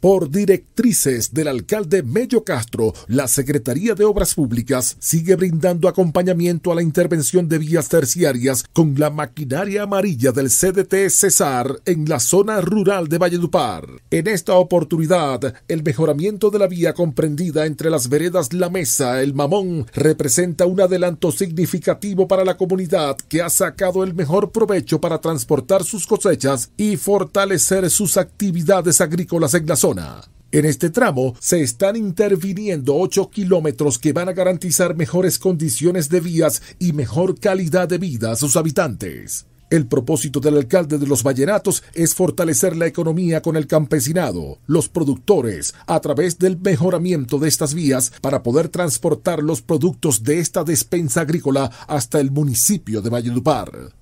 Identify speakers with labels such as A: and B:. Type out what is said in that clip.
A: Por directrices del alcalde Mello Castro, la Secretaría de Obras Públicas sigue brindando acompañamiento a la intervención de vías terciarias con la maquinaria amarilla del CDT Cesar en la zona rural de Valledupar. En esta oportunidad, el mejoramiento de la vía comprendida entre las veredas La Mesa, El Mamón, representa un adelanto significativo para la comunidad que ha sacado el mejor provecho para transportar sus cosechas y fortalecer sus actividades agrícolas en la zona. En este tramo se están interviniendo 8 kilómetros que van a garantizar mejores condiciones de vías y mejor calidad de vida a sus habitantes. El propósito del alcalde de los Vallenatos es fortalecer la economía con el campesinado, los productores, a través del mejoramiento de estas vías para poder transportar los productos de esta despensa agrícola hasta el municipio de Valledupar.